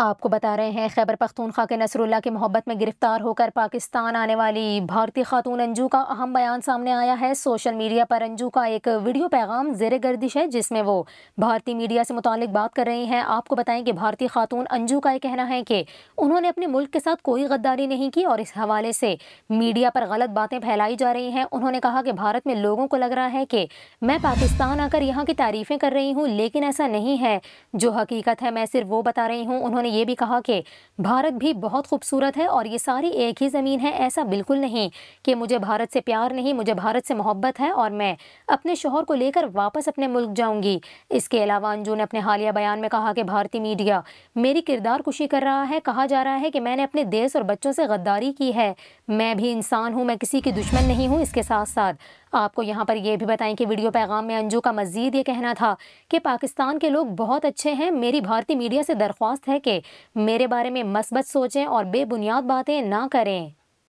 आपको बता रहे हैं खैबर पख्तूनख्वा के नसरुल्ला की मोहब्बत में गिरफ्तार होकर पाकिस्तान आने वाली भारतीय खातून अंजू का अहम बयान सामने आया है सोशल मीडिया पर अंजू का एक वीडियो पैगाम जेर गर्दिश है जिसमें वो भारतीय मीडिया से मुतालिक बात कर रही हैं आपको बताएं कि भारतीय खातून अंजू का ये कहना है कि उन्होंने अपने मुल्क के साथ कोई गद्दारी नहीं की और इस हवाले से मीडिया पर गलत बातें फैलाई जा रही हैं उन्होंने कहा कि भारत में लोगों को लग रहा है कि मैं पाकिस्तान आकर यहाँ की तारीफ़ें कर रही हूँ लेकिन ऐसा नहीं है जो हकीकत है मैं सिर्फ वो बता रही हूँ उन्होंने उन्होंने ये भी कहा कि भारत भी बहुत खूबसूरत है और ये सारी एक ही ज़मीन है ऐसा बिल्कुल नहीं कि मुझे भारत से प्यार नहीं मुझे भारत से मोहब्बत है और मैं अपने शोहर को लेकर वापस अपने मुल्क जाऊँगी इसके अलावा अंजू ने अपने हालिया बयान में कहा कि भारतीय मीडिया मेरी किरदार कुशी कर रहा है कहा जा रहा है कि मैंने अपने देश और बच्चों से गद्दारी की है मैं भी इंसान हूँ मैं किसी की दुश्मन नहीं हूँ इसके साथ साथ आपको यहाँ पर यह भी बताएं कि वीडियो पैगाम में अंजू का मजीद ये कहना था कि पाकिस्तान के लोग बहुत अच्छे हैं मेरी भारतीय मीडिया से दरख्वास्त है कि के मेरे बारे में मस्बत सोचें और बेबुनियाद बातें ना करें